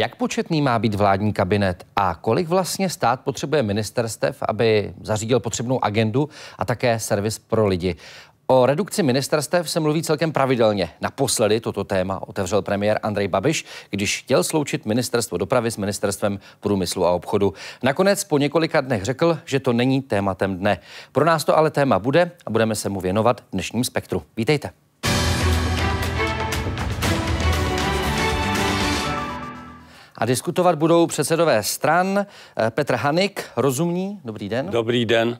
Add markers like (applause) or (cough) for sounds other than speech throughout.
Jak početný má být vládní kabinet a kolik vlastně stát potřebuje ministerstev, aby zařídil potřebnou agendu a také servis pro lidi? O redukci ministerstev se mluví celkem pravidelně. Naposledy toto téma otevřel premiér Andrej Babiš, když chtěl sloučit ministerstvo dopravy s ministerstvem průmyslu a obchodu. Nakonec po několika dnech řekl, že to není tématem dne. Pro nás to ale téma bude a budeme se mu věnovat dnešním spektru. Vítejte. A diskutovat budou předsedové stran eh, Petr Hanik, rozumní, dobrý den. Dobrý den.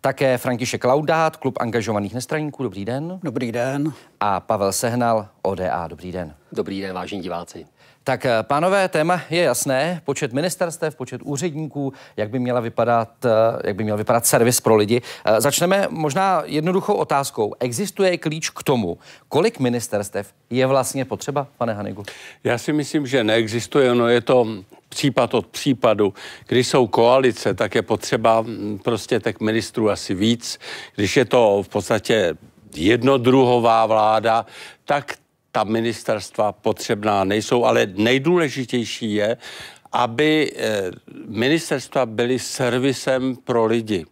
Také František Laudát, klub angažovaných nestraníků, dobrý den. Dobrý den. A Pavel Sehnal, ODA, dobrý den. Dobrý den, vážení diváci. Tak eh, pánové, téma je jasné. Počet ministerstev, počet úředníků, jak by, měla vypadat, eh, jak by měl vypadat servis pro lidi. Eh, začneme možná jednoduchou otázkou. Existuje klíč k tomu, kolik ministerstev je vlastně potřeba, pane Hanigu? Já si myslím, že neexistuje. No je to případ od případu. Když jsou koalice, tak je potřeba mm, prostě tak ministrů asi víc. Když je to v podstatě jednodruhová vláda, tak ta ministerstva potřebná nejsou, ale nejdůležitější je, aby eh, ministerstva byly servisem pro lidi,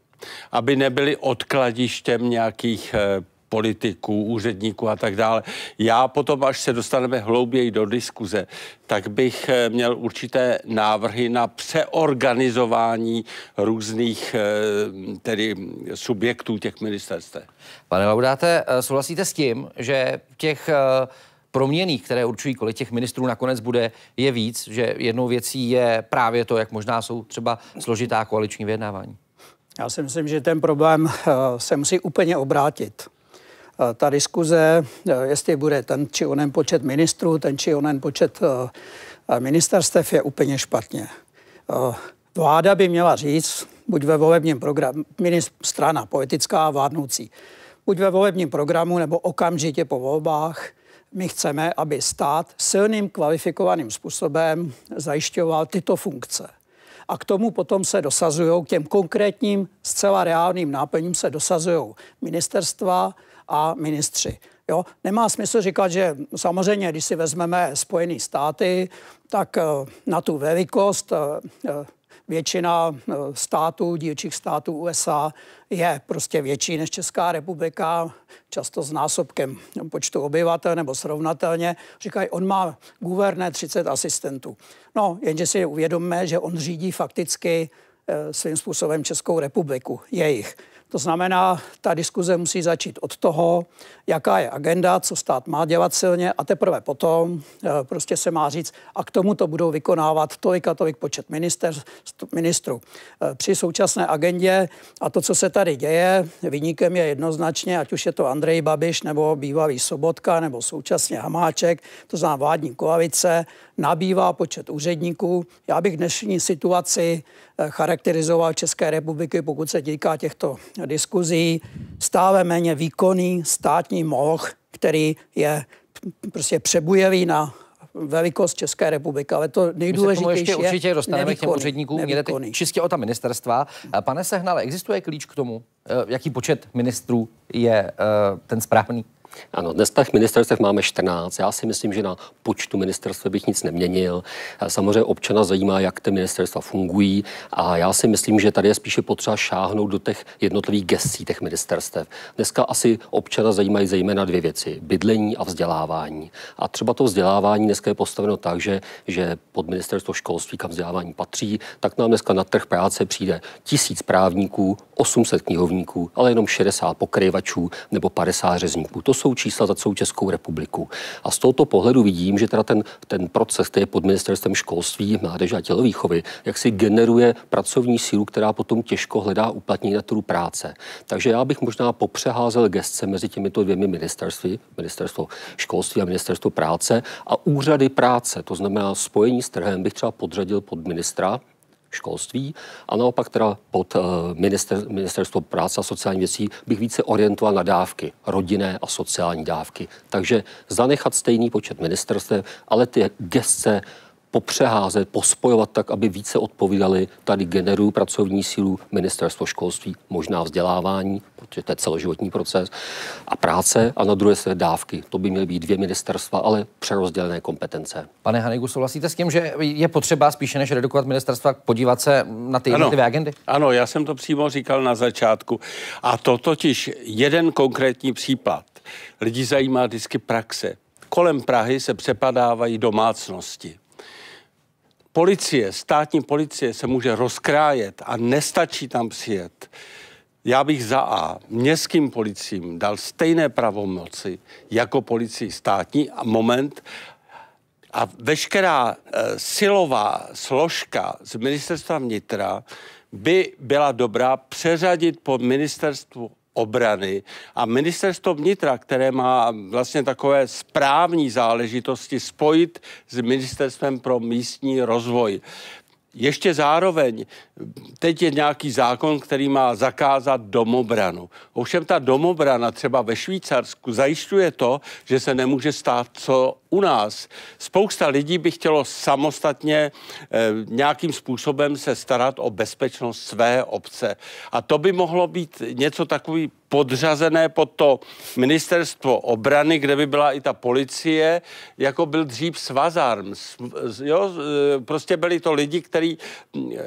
aby nebyly odkladištěm nějakých eh, politiků, úředníků a tak dále. Já potom, až se dostaneme hlouběji do diskuze, tak bych eh, měl určité návrhy na přeorganizování různých tedy subjektů těch ministerstv. Pane Laudáte, souhlasíte s tím, že těch proměných, které určují, kolik těch ministrů nakonec bude, je víc, že jednou věcí je právě to, jak možná jsou třeba složitá koaliční vyjednávání. Já si myslím, že ten problém eh, se musí úplně obrátit. Eh, ta diskuze, eh, jestli bude ten či onen počet ministrů, ten či onen počet ministerstev, je úplně špatně. Vláda by měla říct, buď ve volebním programu, strana politická a vládnoucí, buď ve volebním programu nebo okamžitě po volbách – my chceme, aby stát silným kvalifikovaným způsobem zajišťoval tyto funkce. A k tomu potom se dosazují, k těm konkrétním, zcela reálným náplním se dosazují ministerstva a ministři. Jo? Nemá smysl říkat, že samozřejmě, když si vezmeme Spojené státy, tak eh, na tu velikost eh, eh, většina eh, států, dílčích států USA je prostě větší než Česká republika, často s násobkem počtu obyvatel nebo srovnatelně. Říkají, on má guverné 30 asistentů. No, jenže si uvědomme, že on řídí fakticky eh, svým způsobem Českou republiku, jejich. To znamená, ta diskuze musí začít od toho, jaká je agenda, co stát má dělat silně a teprve potom eh, prostě se má říct, a k tomu to budou vykonávat tolik a tolik počet minister, ministru. Eh, při současné agendě a to, co se tady děje, vyníkem je jednoznačně, ať už je to Andrej Babiš nebo bývalý Sobotka nebo současně Hamáček, to znamená vládní koalice, nabývá počet úředníků. Já bych dnešní situaci eh, charakterizoval České republiky, pokud se týká těchto diskuzí stále méně výkonný státní moloch, který je prostě přebujevý na velikost České republiky, ale to nejdůležitější My se ještě je určitě dostaneme k těm úředníkům. čistě o ta ministerstva. Pane Sehnale, existuje klíč k tomu, eh, jaký počet ministrů je eh, ten správný? Ano, dnes těch ministerstev máme 14. Já si myslím, že na počtu ministerstv bych nic neměnil. Eh, samozřejmě občana zajímá, jak ty ministerstva fungují a já si myslím, že tady je spíše potřeba šáhnout do těch jednotlivých gestí těch ministerstev. Dneska asi občana zajímají zejména dvě věci. Bydlení a vzdělávání. A třeba to vzdělávání dneska je postaveno tak, že, že pod ministerstvo školství, kam vzdělávání patří, tak nám dneska na trh práce přijde tisíc právníků, 800 knihovníků, ale jenom 60 pokryvačů nebo 50 řezníků. To jsou jsou čísla za celou Českou republiku. A z tohoto pohledu vidím, že teda ten, ten proces, který je pod ministerstvem školství, mládeže a tělovýchovy, jak si generuje pracovní sílu, která potom těžko hledá uplatnění na trhu práce. Takže já bych možná popřeházel gestce mezi těmito dvěmi ministerstvy, ministerstvo školství a ministerstvo práce a úřady práce, to znamená spojení s trhem bych třeba podřadil pod ministra školství a naopak teda pod eh, minister, ministerstvo práce a sociální věcí bych více orientoval na dávky, rodinné a sociální dávky. Takže zanechat stejný počet ministerstev, ale ty gestce popřeházet, pospojovat tak, aby více odpovídali tady generu pracovní sílu ministerstvo školství, možná vzdělávání, protože to je celoživotní proces, a práce a na druhé se dávky. To by měly být dvě ministerstva, ale přerozdělené kompetence. Pane Hanegu, souhlasíte s tím, že je potřeba spíše než redukovat ministerstva, podívat se na ty jednotlivé agendy? Ano, já jsem to přímo říkal na začátku. A to totiž jeden konkrétní případ. Lidi zajímá vždycky praxe. Kolem Prahy se přepadávají domácnosti policie, státní policie se může rozkrájet a nestačí tam přijet. Já bych za A městským policím dal stejné pravomoci jako policii státní a moment a veškerá e, silová složka z ministerstva vnitra by byla dobrá přeřadit pod ministerstvo obrany a ministerstvo vnitra, které má vlastně takové správní záležitosti spojit s ministerstvem pro místní rozvoj ještě zároveň, teď je nějaký zákon, který má zakázat domobranu. Ovšem ta domobrana třeba ve Švýcarsku zajišťuje to, že se nemůže stát co u nás. Spousta lidí by chtělo samostatně e, nějakým způsobem se starat o bezpečnost své obce. A to by mohlo být něco takový podřazené pod to ministerstvo obrany, kde by byla i ta policie, jako byl dřív svazarm. Jo, eh, prostě byli to lidi, kteří který, mm, eh,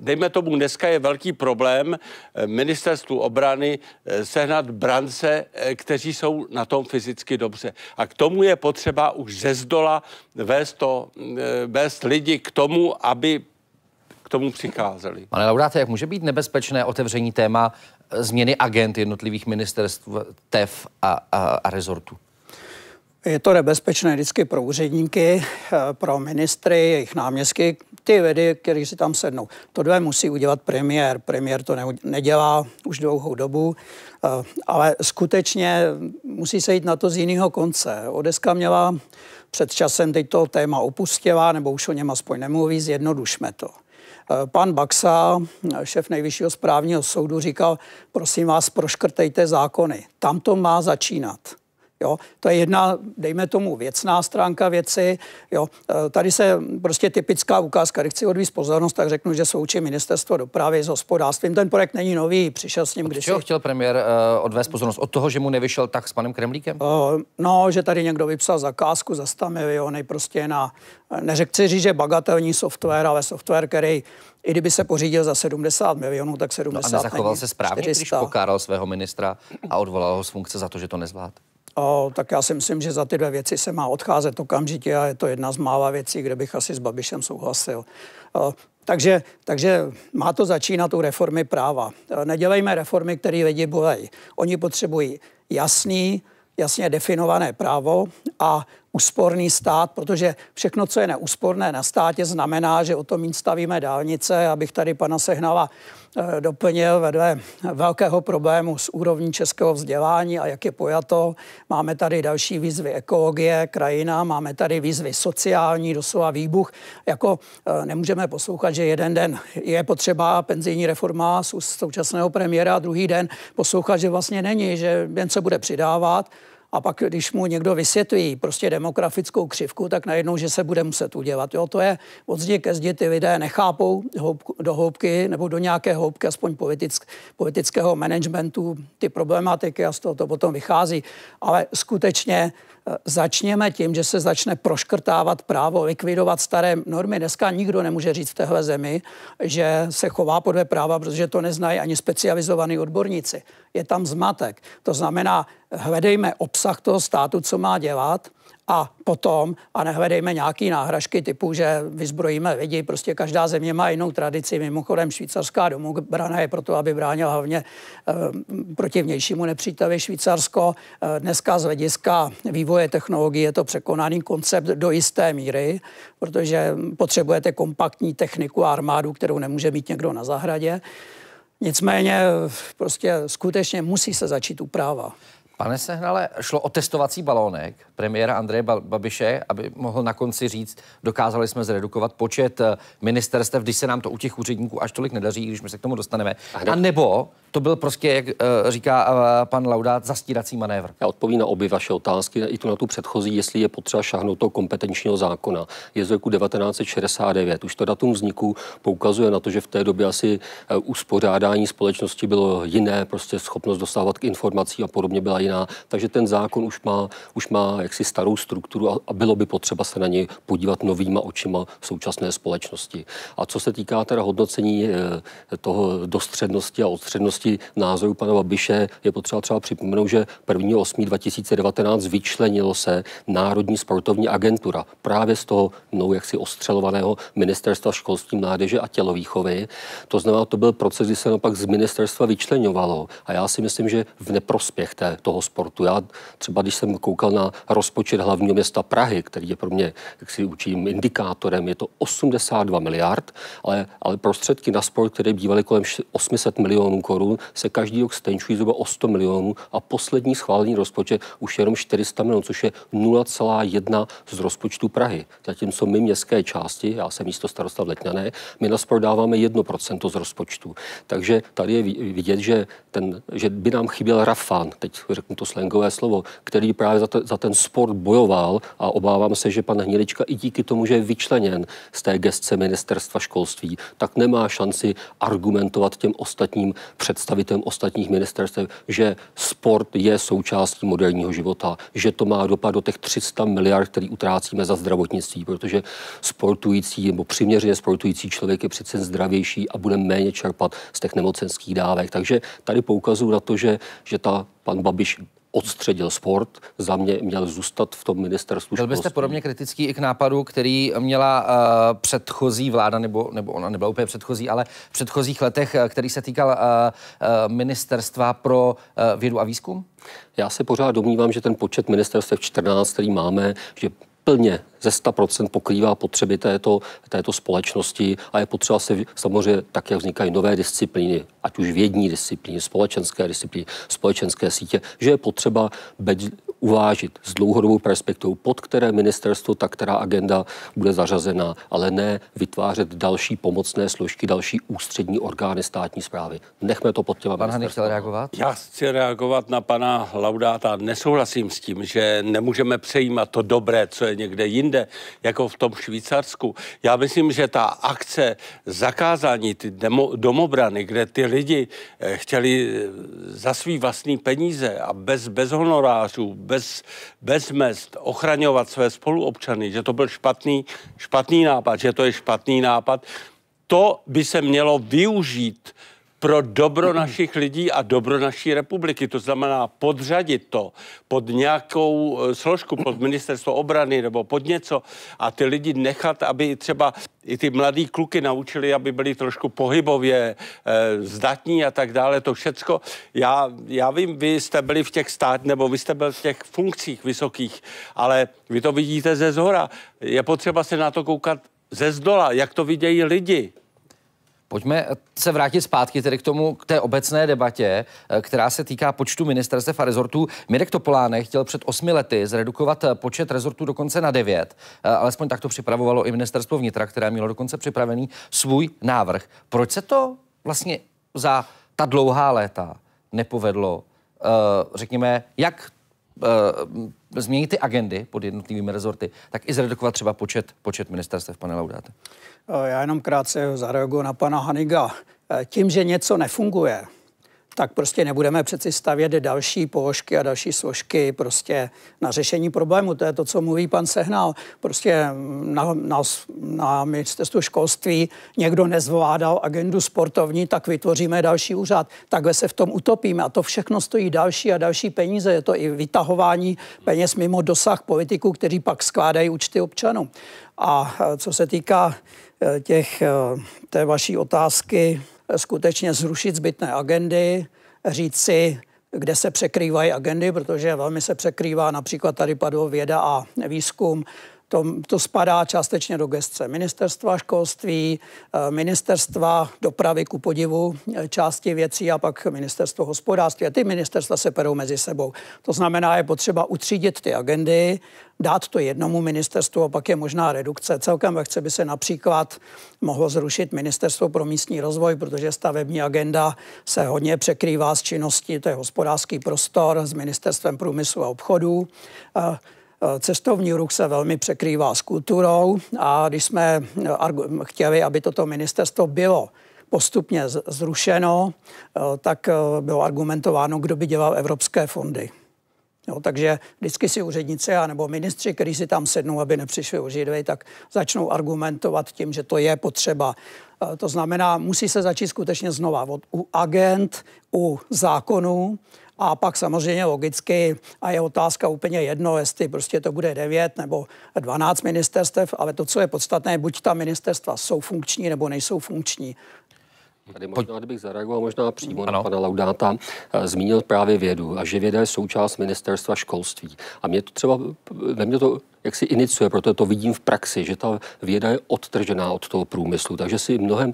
dejme tomu, dneska je velký problém eh, ministerstvu obrany eh, sehnat brance, kteří jsou na tom fyzicky dobře. A k tomu je potřeba už ze zdola vést, to, mm, vést lidi k tomu, aby k tomu přicházeli. Pane Laudáte, jak může být nebezpečné otevření téma změny agent jednotlivých ministerstv, TEF a, a, a rezortu? Je to nebezpečné vždycky pro úředníky, eh, pro ministry, jejich náměstky, ty vedy, kteří si tam sednou. dvě musí udělat premiér. Premiér to nedělá už dlouhou dobu, eh, ale skutečně musí se jít na to z jiného konce. Odeska měla před časem teď to téma opustila, nebo už o něm aspoň nemluví, zjednodušme to. Eh, pan Baxa, šéf nejvyššího správního soudu, říkal, prosím vás, proškrtejte zákony. Tam to má začínat. Jo, to je jedna, dejme tomu, věcná stránka věci. Jo, e, tady se prostě typická ukázka, když chci odvíct pozornost, tak řeknu, že součí ministerstvo dopravy s hospodářstvím. Ten projekt není nový, přišel s ním když. Čeho chtěl premiér uh, odvést pozornost? Od toho, že mu nevyšel tak s panem Kremlíkem? Uh, no, že tady někdo vypsal zakázku za 100 miliony prostě na, neřekci říct, že bagatelní software, ale software, který i kdyby se pořídil za 70 milionů, tak 70 no a nezachoval se správně, 400. když pokáral svého ministra a odvolal ho z funkce za to, že to nezvládl? O, tak já si myslím, že za ty dvě věci se má odcházet okamžitě a je to jedna z mála věcí, kde bych asi s Babišem souhlasil. O, takže, takže má to začínat u reformy práva. Nedělejme reformy, které lidi bolejí. Oni potřebují jasný, jasně definované právo a úsporný stát, protože všechno, co je neúsporné na státě, znamená, že o tom stavíme dálnice. Abych tady pana Sehnala eh, doplnil vedle velkého problému s úrovní českého vzdělání a jak je pojato. Máme tady další výzvy ekologie, krajina, máme tady výzvy sociální, doslova výbuch. Jako eh, nemůžeme poslouchat, že jeden den je potřeba penzijní reforma současného premiéra a druhý den poslouchat, že vlastně není, že jen se bude přidávat. A pak, když mu někdo vysvětlí prostě demografickou křivku, tak najednou, že se bude muset udělat. Jo, to je od zdi ke zdi, ty lidé nechápou hloubku, do hloubky nebo do nějaké hloubky, aspoň politick, politického managementu, ty problematiky a z toho to potom vychází. Ale skutečně začněme tím, že se začne proškrtávat právo, likvidovat staré normy. Dneska nikdo nemůže říct v téhle zemi, že se chová podle práva, protože to neznají ani specializovaní odborníci. Je tam zmatek. To znamená, hledejme obsah toho státu, co má dělat a potom, a nehledejme nějaký náhražky typu, že vyzbrojíme lidi, prostě každá země má jinou tradici, mimochodem švýcarská brana je proto, aby bránila hlavně e, proti vnějšímu nepříteli Švýcarsko. E, dneska z hlediska vývoje technologie je to překonaný koncept do jisté míry, protože potřebujete kompaktní techniku a armádu, kterou nemůže mít někdo na zahradě. Nicméně eh, prostě skutečně musí se začít úprava. Pane Sehnale, šlo o testovací balónek premiéra Andreje Babiše, aby mohl na konci říct, dokázali jsme zredukovat počet eh, ministerstev, když se nám to u těch úředníků až tolik nedaří, když my se k tomu dostaneme. A nebo to byl prostě, jak eh, říká eh, pan Laudát, zastírací manévr. Já odpovím na obě vaše otázky, i tu na tu předchozí, jestli je potřeba šáhnout toho kompetenčního zákona. Je z roku 1969. Už to datum vzniku poukazuje na to, že v té době asi eh, uspořádání společnosti bylo jiné, prostě schopnost dostávat k informací a podobně byla jiná. Takže ten zákon už má, už má jaksi starou strukturu a, a bylo by potřeba se na něj podívat novýma očima současné společnosti. A co se týká teda hodnocení toho dostřednosti a odstřednosti, oblasti názoru pana Babiše je potřeba třeba připomenout, že 1. 8. 2019 vyčlenilo se Národní sportovní agentura právě z toho mnou jaksi ostřelovaného ministerstva školství, mládeže a tělovýchovy. To znamená, to byl proces, kdy se naopak z ministerstva vyčlenovalo. A já si myslím, že v neprospěch té, toho sportu. Já třeba, když jsem koukal na rozpočet hlavního města Prahy, který je pro mě, jaksi si učím, indikátorem, je to 82 miliard, ale, ale prostředky na sport, které bývaly kolem 800 milionů korun, korun se každý rok stenčují zhruba o 100 milionů a poslední schválený rozpočet už jenom 400 milionů, což je 0,1 z rozpočtu Prahy. Zatímco my městské části, já jsem místo starosta v Letňané, my nás prodáváme 1% z rozpočtu. Takže tady je vidět, že, ten, že by nám chyběl Rafán, teď řeknu to slangové slovo, který právě za, to, za ten sport bojoval a obávám se, že pan Hnilička i díky tomu, že je vyčleněn z té gestce ministerstva školství, tak nemá šanci argumentovat těm ostatním před představitelem ostatních ministerstev, že sport je součástí moderního života, že to má dopad do těch 300 miliard, který utrácíme za zdravotnictví, protože sportující nebo přiměřeně sportující člověk je přece zdravější a bude méně čerpat z těch nemocenských dávek. Takže tady poukazuju na to, že, že ta pan Babiš odstředil sport, za mě měl zůstat v tom ministerstvu Byl byste podobně kritický i k nápadu, který měla uh, předchozí vláda, nebo, nebo ona nebyla úplně předchozí, ale v předchozích letech, eh, který se týkal uh, uh, ministerstva pro uh, vědu a výzkum? Já se pořád domnívám, že ten počet ministerstv 14, který máme, že plně ze 100% pokrývá potřeby této, této společnosti a je potřeba se samozřejmě tak, jak vznikají nové disciplíny, ať už vědní disciplíny, společenské disciplíny, společenské sítě, že je potřeba beď, uvážit s dlouhodobou perspektivou, pod které ministerstvo ta která agenda bude zařazena, ale ne vytvářet další pomocné složky, další ústřední orgány státní zprávy. Nechme to pod těma Pan chtěl reagovat? Já chci reagovat na pana Laudáta. Nesouhlasím s tím, že nemůžeme přejímat to dobré, co je někde jinde, jako v tom Švýcarsku. Já myslím, že ta akce zakázání ty demo, domobrany, kde ty lidi eh, chtěli eh, za svý vlastní peníze a bez, bez honorářů, bez, bez mest, ochraňovat své spoluobčany, že to byl špatný, špatný nápad, že to je špatný nápad, to by se mělo využít pro dobro našich lidí a dobro naší republiky. To znamená podřadit to pod nějakou eh, složku, pod ministerstvo obrany nebo pod něco a ty lidi nechat, aby třeba i ty mladí kluky naučili, aby byli trošku pohybově eh, zdatní a tak dále. To všecko. Já, já vím, vy jste byli v těch stát, nebo vy jste byli v těch funkcích vysokých, ale vy to vidíte ze zhora. Je potřeba se na to koukat ze zdola, jak to vidějí lidi. Pojďme se vrátit zpátky tedy k tomu, k té obecné debatě, eh, která se týká počtu ministerstev a rezortů. Mirek Topolánek chtěl před osmi lety zredukovat eh, počet rezortů dokonce na devět. Eh, alespoň tak to připravovalo i ministerstvo vnitra, které mělo dokonce připravený svůj návrh. Proč se to vlastně za ta dlouhá léta nepovedlo, řekněme, jak změnit ty agendy pod jednotlivými rezorty, tak i zredukovat třeba počet, počet ministerstev, pane Laudáte. Eh, já jenom krátce zareaguju na pana Haniga. Eh, tím, že něco nefunguje, tak prostě nebudeme přeci stavět další položky a další složky prostě na řešení problému. To je to, co mluví pan Sehnal. Prostě na, na, na ministerstvu školství někdo nezvládal agendu sportovní, tak vytvoříme další úřad. Takhle se v tom utopíme a to všechno stojí další a další peníze. Je to i vytahování peněz mimo dosah politiků, kteří pak skládají účty občanů. A eh, co se týká eh, těch, eh, té vaší otázky, skutečně zrušit zbytné agendy, říct si, kde se překrývají agendy, protože velmi se překrývá, například tady padlo věda a výzkum, to, to spadá částečně do gestce ministerstva školství, eh, ministerstva dopravy ku podivu eh, části věcí a pak ministerstvo hospodářství. A ty ministerstva se perou mezi sebou. To znamená, je potřeba utřídit ty agendy, dát to jednomu ministerstvu a pak je možná redukce. Celkem ve chce by se například mohlo zrušit ministerstvo pro místní rozvoj, protože stavební agenda se hodně překrývá s činností, to je hospodářský prostor s ministerstvem průmyslu a obchodu. Eh, Eh, cestovní ruch se velmi překrývá s kulturou a když jsme eh, chtěli, aby toto ministerstvo bylo postupně zrušeno, eh, tak bylo argumentováno, kdo by dělal evropské fondy. Jo, takže vždycky si úředníci a nebo ministři, kteří si tam sednou, aby nepřišli o židvy, tak začnou argumentovat tím, že to je potřeba. To znamená, musí se začít skutečně znova od, u agent, u zákonů a pak samozřejmě logicky, a je otázka úplně jedno, jestli prostě to bude 9 nebo 12 ministerstev, ale to, co je podstatné, buď ta ministerstva jsou funkční nebo nejsou funkční. Tady možná, kdybych zareagoval možná přímo ano. na pana Laudáta, eh, zmínil právě vědu a že věda je součást ministerstva školství. A mě to třeba, eh, ve mě to jak si iniciuje, proto to vidím v praxi, že ta věda je odtržená od toho průmyslu, takže si mnohem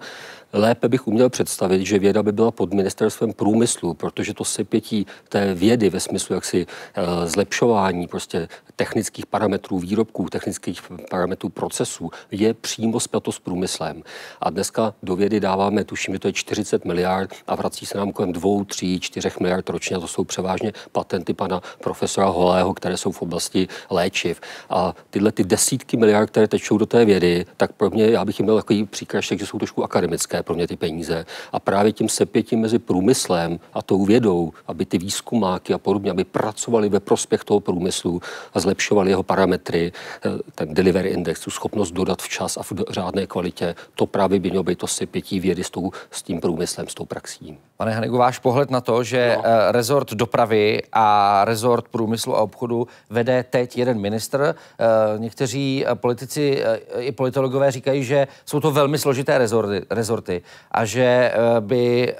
lépe bych uměl představit, že věda by byla pod ministerstvem průmyslu, protože to sepětí té vědy ve smyslu jaksi eh, zlepšování prostě technických parametrů výrobků, technických parametrů procesů je přímo spjato s průmyslem. A dneska do vědy dáváme, tuším, že to je 40 miliard a vrací se nám kolem 2, 3, 4 miliard ročně. A to jsou převážně patenty pana profesora Holého, které jsou v oblasti léčiv. A a tyhle ty desítky miliard, které tečou do té vědy, tak pro mě, já bych jim měl takový příkrašek, že jsou trošku akademické pro mě ty peníze. A právě tím sepětím mezi průmyslem a tou vědou, aby ty výzkumáky a podobně, aby pracovali ve prospěch toho průmyslu a zlepšovali jeho parametry, eh, ten delivery index, tu schopnost dodat včas a v řádné kvalitě, to právě by mělo být to sepětí vědy s, tou, s tím průmyslem, s tou praxí. Pane Hanigu, váš pohled na to, že no. Eh, rezort dopravy a rezort průmyslu a obchodu vede teď jeden ministr, Eh, někteří eh, politici eh, i politologové říkají, že jsou to velmi složité rezorty, rezorty a že by,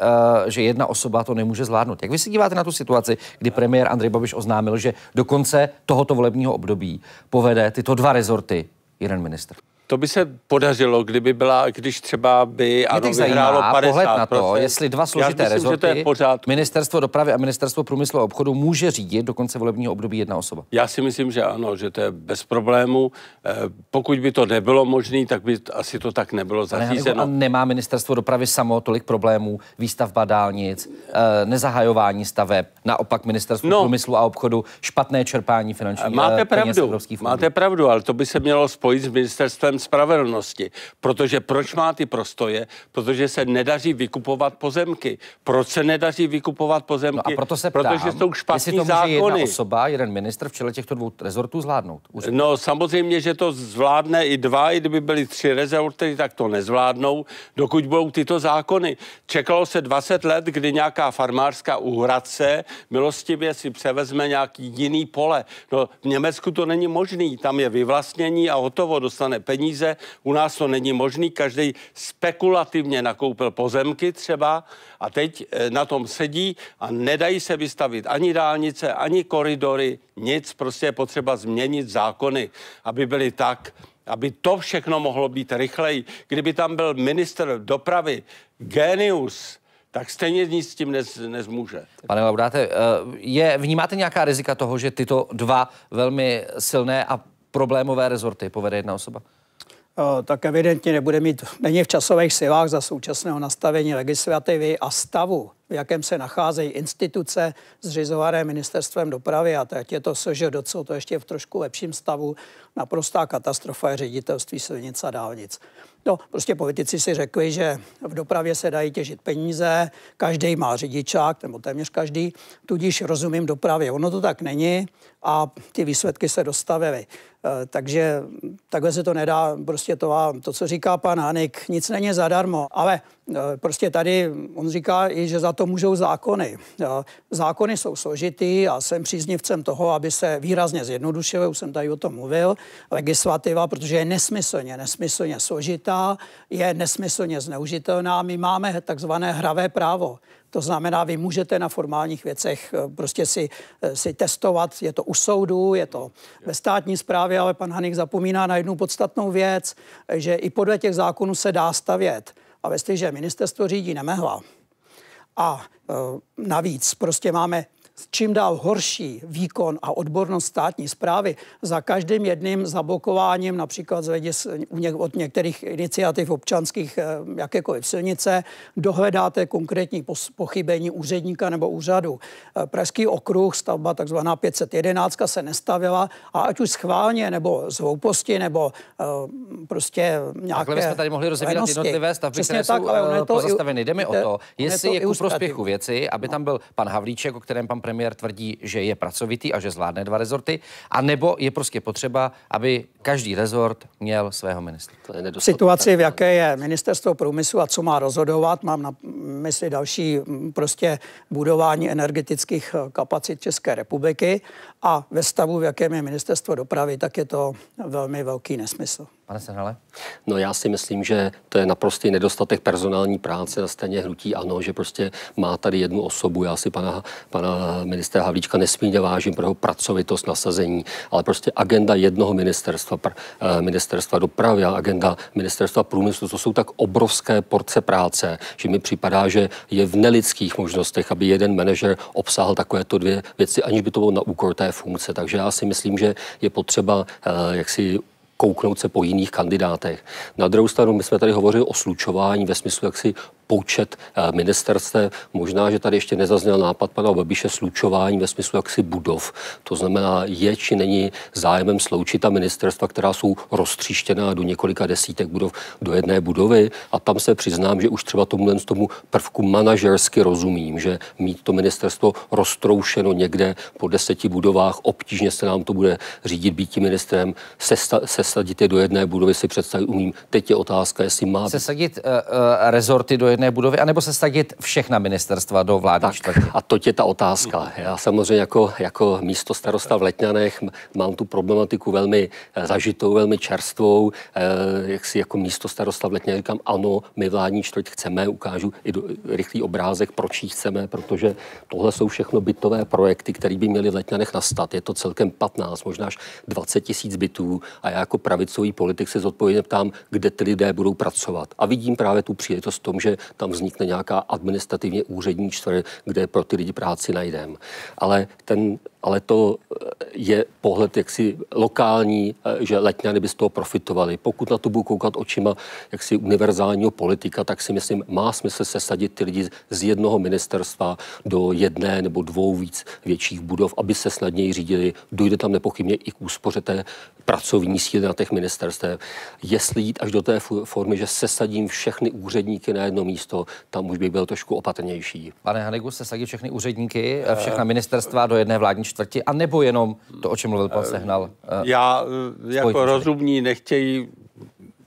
že jedna osoba to nemůže zvládnout. Jak vy se díváte na tu situaci, kdy premiér Andrej Babiš oznámil, že do konce tohoto volebního období povede tyto dva rezorty jeden ministr? To by se podařilo, kdyby byla, když třeba by ano, vyhrálo 50 pohled na to, jestli dva složité myslím, rezorty, to je pořád. ministerstvo dopravy a ministerstvo průmyslu a obchodu může řídit do konce volebního období jedna osoba. Já si myslím, že ano, že to je bez problému. Eh, pokud by to nebylo možné, tak by asi to tak nebylo zařízeno. Ale nemá ministerstvo dopravy samo tolik problémů, výstavba dálnic, eh, nezahajování staveb, naopak ministerstvo no. průmyslu a obchodu, špatné čerpání finančních máte eh, pravdu, Máte pravdu, ale to by se mělo spojit s ministerstvem spravedlnosti. Protože proč má ty prostoje? Protože se nedaří vykupovat pozemky. Proč se nedaří vykupovat pozemky? No a proto se ptám, protože jsou zákony. Jestli to může zákony. jedna osoba, jeden ministr v čele těchto dvou rezortů zvládnout. Úřad. No samozřejmě, že to zvládne i dva, i kdyby byly tři rezorty, tak to nezvládnou, dokud budou tyto zákony. Čekalo se 20 let, kdy nějaká farmářská uhradce milostivě si převezme nějaký jiný pole. No v Německu to není možný, tam je vyvlastnění a hotovo, dostane peníze peníze. U nás to není možný, každý spekulativně nakoupil pozemky třeba a teď eh, na tom sedí a nedají se vystavit ani dálnice, ani koridory, nic, prostě je potřeba změnit zákony, aby byly tak, aby to všechno mohlo být rychleji. Kdyby tam byl minister dopravy, genius, tak stejně nic s tím nez, nezmůže. Pane Laudáte, eh, je, vnímáte nějaká rizika toho, že tyto dva velmi silné a problémové rezorty povede jedna osoba? Eh, tak evidentně nebude mít, není v časových silách za současného nastavení legislativy a stavu, v jakém se nacházejí instituce zřizované ministerstvem dopravy a teď je to docela to ještě v trošku lepším stavu, naprostá katastrofa je ředitelství silnic a dálnic. No, prostě politici si řekli, že v dopravě se dají těžit peníze, každý má řidičák, nebo téměř každý, tudíž rozumím dopravě. Ono to tak není a ty výsledky se dostavily. Eh, takže takhle se to nedá, prostě to, a to co říká pan Hanik, nic není zadarmo, ale Eh, prostě tady on říká i, že za to můžou zákony. Eh, zákony jsou složitý a jsem příznivcem toho, aby se výrazně zjednodušily, už jsem tady o tom mluvil, legislativa, protože je nesmyslně, nesmyslně složitá, je nesmyslně zneužitelná. My máme takzvané hravé právo. To znamená, vy můžete na formálních věcech eh, prostě si, si testovat, je to u soudu, je to ve státní správě, ale pan Hanik zapomíná na jednu podstatnou věc, že i podle těch zákonů se dá stavět. A jestliže ministerstvo řídí nemehla a e, navíc prostě máme čím dál horší výkon a odbornost státní zprávy za každým jedným zablokováním, například z hledis, od některých iniciativ občanských eh, jakékoliv silnice, dohledáte konkrétní pochybení úředníka nebo úřadu. Eh, Pražský okruh, stavba takzvaná 511 se nestavila a ať už schválně nebo z hlouposti nebo eh, prostě nějaké Takhle jsme tady mohli rozebírat jednotlivé stavby, Přesně které tak, jsou ale pozastaveny. Jde mi o to, jestli je, to je ku prospěchu věci, aby tam byl pan Havlíček, o kterém pan premiér tvrdí, že je pracovitý a že zvládne dva rezorty, a nebo je prostě potřeba, aby každý rezort měl svého ministra. V situaci, v jaké je ministerstvo průmyslu a co má rozhodovat, mám na mysli další prostě budování energetických eh, kapacit České republiky a ve stavu, v jakém je ministerstvo dopravy, tak je to velmi velký nesmysl. Pane Sehnale? No já si myslím, že to je naprostý nedostatek personální práce na straně hnutí ANO, že prostě má tady jednu osobu. Já si pana, pana ministra Havlíčka nesmírně vážím pro jeho pracovitost, nasazení, ale prostě agenda jednoho ministerstva, pr, eh, ministerstva dopravy a agenda ministerstva průmyslu, to jsou tak obrovské porce práce, že mi připadá, že je v nelidských možnostech, aby jeden manažer obsáhl takovéto dvě věci, aniž by to bylo na úkor té funkce. Takže já si myslím, že je potřeba eh, jak si kouknout se po jiných kandidátech. Na druhou stranu, my jsme tady hovořili o slučování ve smyslu jaksi poučet eh, ministerstve. Možná, že tady ještě nezazněl nápad pana Babiše slučování ve smyslu jaksi budov. To znamená, je či není zájemem sloučit ta ministerstva, která jsou roztříštěná do několika desítek budov do jedné budovy. A tam se přiznám, že už třeba tomu z tomu prvku manažersky rozumím, že mít to ministerstvo roztroušeno někde po deseti budovách, obtížně se nám to bude řídit býti ministrem, sesta, sesadit je do jedné budovy si představit umím. Teď je otázka, jestli má... Sesadit uh, uh, rezorty do jedné jedné budovy, anebo se sesadit všechna ministerstva do vlády tak, čtvrtě? A to je ta otázka. Já samozřejmě jako, jako místo starosta v Letňanech mám tu problematiku velmi eh, zažitou, velmi čerstvou. Eh, jak si jako místo starosta v Letňanech říkám, ano, my vládní čtvrť chceme, ukážu i do, rychlý obrázek, proč ji chceme, protože tohle jsou všechno bytové projekty, které by měly v Letňanech nastat. Je to celkem 15, možná až 20 tisíc bytů a já jako pravicový politik se zodpovědně ptám, kde ty lidé budou pracovat. A vidím právě tu příležitost v tom, že tam vznikne nějaká administrativně úřední čtvrť, kde pro ty lidi práci najdeme. Ale ten ale to eh, je pohled jaksi lokální, eh, že letňany by z toho profitovali. Pokud na to budu koukat očima jaksi univerzálního politika, tak si myslím, má smysl sesadit ty lidi z jednoho ministerstva do jedné nebo dvou víc větších budov, aby se snadněji řídili. Dojde tam nepochybně i k úspoře té pracovní síly na těch ministerstvech. Jestli jít až do té formy, že sesadím všechny úředníky na jedno místo, tam už bych byl trošku opatrnější. Pane Hanegu, sesadit všechny úředníky, eh, všechna ministerstva do jedné vládní čtvrti, a nebo jenom to, o čem mluvil pan eh, Sehnal? Eh, já eh, jako rozumní nechtějí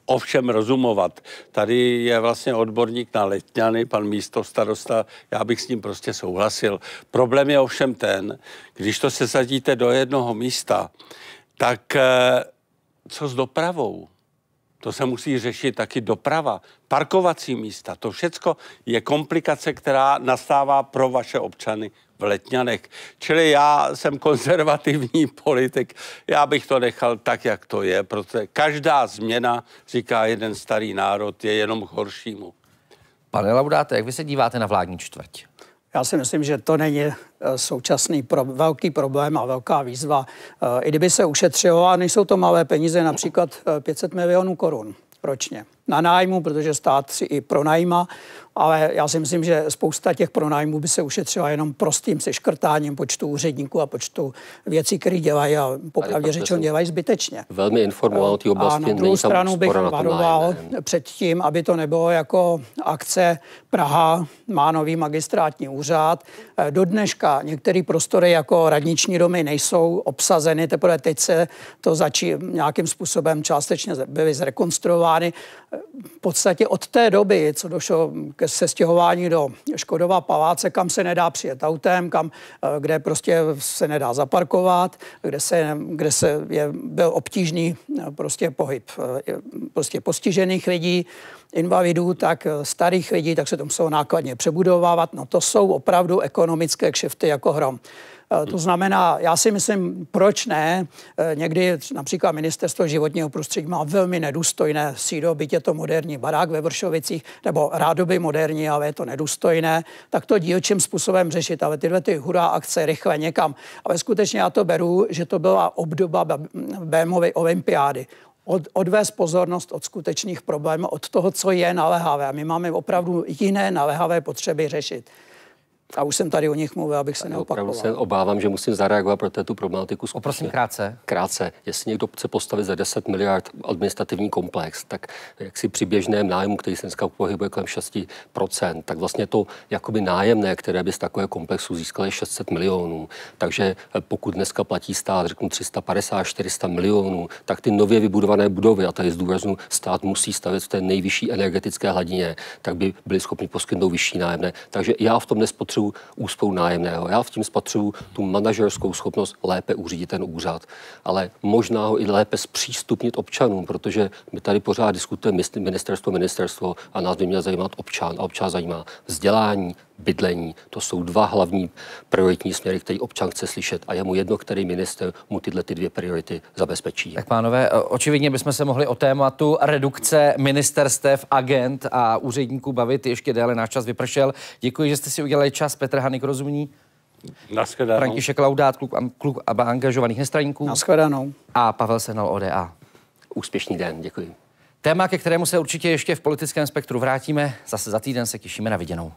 ovšem rozumovat. Tady je vlastně odborník na letňany, pan místo starosta, já bych s ním prostě souhlasil. Problém je ovšem ten, když to se sadíte do jednoho místa, tak co s dopravou? to se musí řešit taky doprava, parkovací místa, to všecko je komplikace, která nastává pro vaše občany v Letňanech. Čili já jsem konzervativní (laughs) politik, já bych to nechal tak, jak to je, protože každá změna, říká jeden starý národ, je jenom k horšímu. Pane Laudáte, jak vy se díváte na vládní čtvrť? Já si myslím, že to není eh, současný pro, velký problém a velká výzva. Eh, I kdyby se ušetřilo, a nejsou to malé peníze, například 500 eh, milionů korun ročně na nájmu, protože stát si i pronajíma, ale já si myslím, že spousta těch pronájmů by se ušetřila jenom prostým seškrtáním počtu úředníků a počtu věcí, které dělají a popravdě řečeno dělají zbytečně. Velmi informoval ty eh, oblasti. A na druhou stranu bych varoval před tím, aby to nebylo jako akce Praha má nový magistrátní úřad. Eh, do dneška některé prostory jako radniční domy nejsou obsazeny, teprve teď se to začí nějakým způsobem částečně byly zrekonstruovány v podstatě od té doby, co došlo ke sestěhování do Škodova paláce, kam se nedá přijet autem, kam, eh, kde prostě se nedá zaparkovat, kde se, kde se je, byl obtížný eh, prostě pohyb eh, prostě postižených lidí, invalidů, tak starých lidí, tak se to muselo nákladně přebudovávat. No to jsou opravdu ekonomické kšefty jako hrom. Eh, to znamená, já si myslím, proč ne? Eh, někdy například ministerstvo životního prostředí má velmi nedůstojné sídlo, byť je to moderní barák ve Vršovicích, nebo rádoby moderní, ale je to nedůstojné, tak to dílčím způsobem řešit. Ale tyhle ty hurá akce rychle někam. Ale skutečně já to beru, že to byla obdoba Bémovy olympiády od, odvést pozornost od skutečných problémů, od toho, co je naléhavé. A my máme opravdu jiné naléhavé potřeby řešit a už jsem tady o nich mluvil, abych se neopakoval. Opravdu se obávám, že musím zareagovat pro tu problematiku. Skutečně. Oprosím krátce. Krátce. Jestli někdo chce postavit za 10 miliard administrativní komplex, tak jak si při běžném nájmu, který se dneska pohybuje kolem 6%, tak vlastně to jakoby nájemné, které by z takového komplexu získali 600 milionů. Takže eh, pokud dneska platí stát, řeknu 350-400 milionů, tak ty nově vybudované budovy, a tady zdůraznu, stát musí stavět v té nejvyšší energetické hladině, tak by byli schopni poskytnout vyšší nájemné. Takže já v tom nespotřebuji měsíců úspou nájemného. Já v tím spatřuju tu manažerskou schopnost lépe uřídit ten úřad, ale možná ho i lépe zpřístupnit občanům, protože my tady pořád diskutujeme ministerstvo, ministerstvo a nás by měl zajímat občan a občan zajímá vzdělání, bydlení. To jsou dva hlavní prioritní směry, který občan chce slyšet a je mu jedno, který minister mu tyhle ty dvě priority zabezpečí. Tak pánové, eh, očividně bychom se mohli o tématu redukce ministerstev, agent a úředníků bavit ještě déle. Náš čas vypršel. Děkuji, že jste si udělali čas. Petr Hanik, rozumí. Naschledanou. František Laudát, klub, klub angažovaných nestraníků. Naschledanou. A Pavel Senal, ODA. Úspěšný den, děkuji. Téma, ke kterému se určitě ještě v politickém spektru vrátíme, zase za týden se těšíme na viděnou.